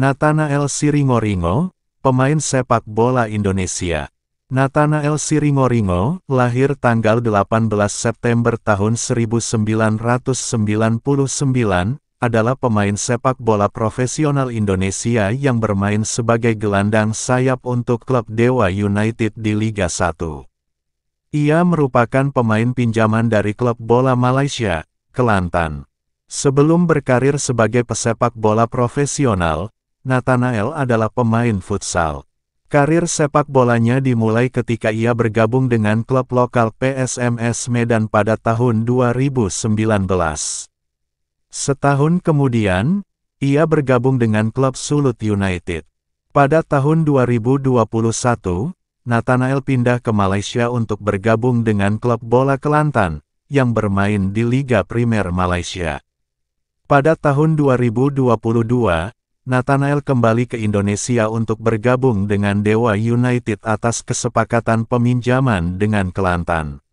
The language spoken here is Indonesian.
Nathanael Siringoringo, pemain sepak bola Indonesia. Nathanael Siringoringo, lahir tanggal 18 September tahun 1999, adalah pemain sepak bola profesional Indonesia yang bermain sebagai gelandang sayap untuk klub Dewa United di Liga 1. Ia merupakan pemain pinjaman dari klub bola Malaysia, Kelantan. Sebelum berkarir sebagai pesepak bola profesional, Nathanael adalah pemain futsal. Karir sepak bolanya dimulai ketika ia bergabung dengan klub lokal PSMS Medan pada tahun 2019. Setahun kemudian, ia bergabung dengan klub Sulut United. Pada tahun 2021, Nathanael pindah ke Malaysia untuk bergabung dengan klub bola Kelantan, yang bermain di Liga Primer Malaysia. Pada tahun 2022, Nathanael kembali ke Indonesia untuk bergabung dengan Dewa United atas kesepakatan peminjaman dengan Kelantan.